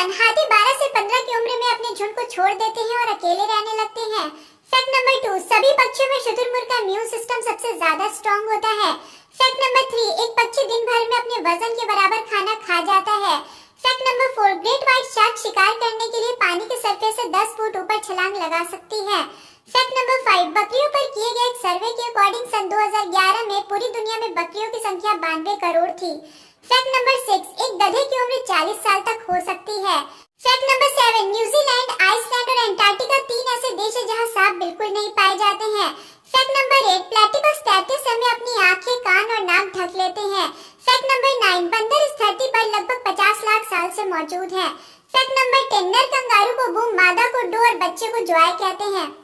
one हाथी 12 से 15 की उम्र में अपने झुंड को छोड़ देते हैं और अकेले रहने लगते हैं फैक्ट नंबर टू सभी पक्षियों में शुतुरमुर्ग का इम्यून सिस्टम सबसे ज्यादा स्ट्रॉन्ग होता है फैक्ट नंबर थ्री एक पक्षी दिन भर में अपने वजन के बराबर खाना खा जाता है fact number four great white shark शिकार करने के लिए पानी के सरफेस से 10 फुट ऊपर छलांग लगा सकती है फैक्ट नंबर फाइव बकरियों पर किए गए एक सर्वे के अकॉर्डिंग सन 2011 में पूरी दुनिया में बकरियों की संख्या बानवे करोड़ थी फैक्ट नंबर सिक्स एक गधे की उम्र 40 साल तक निशानात बिल्कुल नहीं पाए जाते हैं फैक्ट नंबर एट प्लेटिपस तैरते समय अपनी आंखें कान और नाक ढक लेते हैं फैक्ट नंबर नाइन बंदर इस धरती पर लगभग पचास लाख साल से मौजूद है फैक्ट नंबर टेन नर कंगारू को बूम मादा को डो और बच्चे को ज्वाय कहते हैं